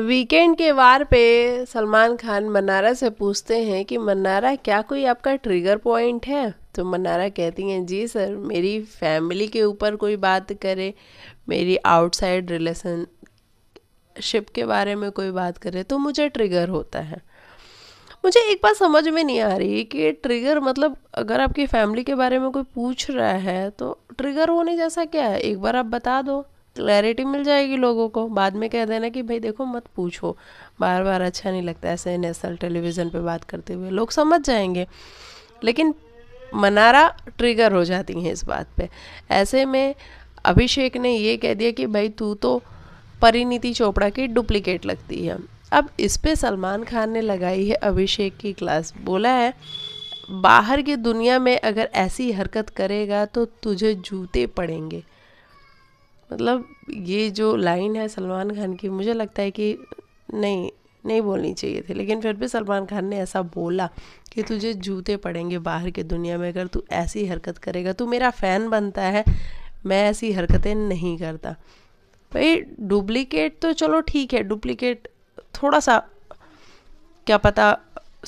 weekend के वार पे सलमान खान मन्नारा से पूछते हैं कि मन्नारा क्या कोई आपका ट्रिगर पॉइंट है तो मन्नारा कहती हैं जी सर मेरी फैमिली के ऊपर कोई बात करे मेरी आउटसाइड रिलेशनशिप के बारे में कोई बात करे तो मुझे ट्रिगर होता है मुझे एक बात समझ में नहीं आ रही कि ट्रिगर मतलब अगर आपकी फैमिली के बारे में कोई पूछ रहा है तो ट्रिगर होने जैसा क्या है एक बार आप बता दो क्लैरिटी मिल जाएगी लोगों को बाद में कह देना कि भाई देखो मत पूछो बार बार अच्छा नहीं लगता ऐसे नेशनल टेलीविज़न पे बात करते हुए लोग समझ जाएंगे लेकिन मनारा ट्रिगर हो जाती हैं इस बात पे ऐसे में अभिषेक ने ये कह दिया कि भाई तू तो परिणीति चोपड़ा की डुप्लीकेट लगती है अब इस पर सलमान खान ने लगाई है अभिषेक की क्लास बोला है बाहर की दुनिया में अगर ऐसी हरकत करेगा तो तुझे जूते पड़ेंगे मतलब ये जो लाइन है सलमान खान की मुझे लगता है कि नहीं नहीं बोलनी चाहिए थी लेकिन फिर भी सलमान खान ने ऐसा बोला कि तुझे जूते पड़ेंगे बाहर के दुनिया में अगर तू ऐसी हरकत करेगा तू मेरा फ़ैन बनता है मैं ऐसी हरकतें नहीं करता भाई डुप्लीकेट तो चलो ठीक है डुप्लीकेट थोड़ा सा क्या पता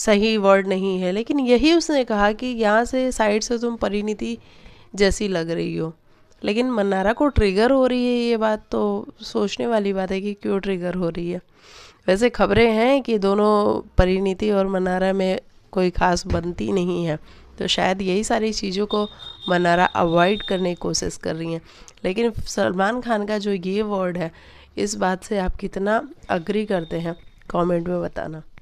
सही वर्ड नहीं है लेकिन यही उसने कहा कि यहाँ से साइड से तुम परिणीति जैसी लग रही हो लेकिन मन्नारा को ट्रिगर हो रही है ये बात तो सोचने वाली बात है कि क्यों ट्रिगर हो रही है वैसे खबरें हैं कि दोनों परिणीति और मनारा में कोई ख़ास बनती नहीं है तो शायद यही सारी चीज़ों को मनारा अवॉइड करने की कोशिश कर रही हैं लेकिन सलमान खान का जो ये वर्ड है इस बात से आप कितना अग्री करते हैं कमेंट में बताना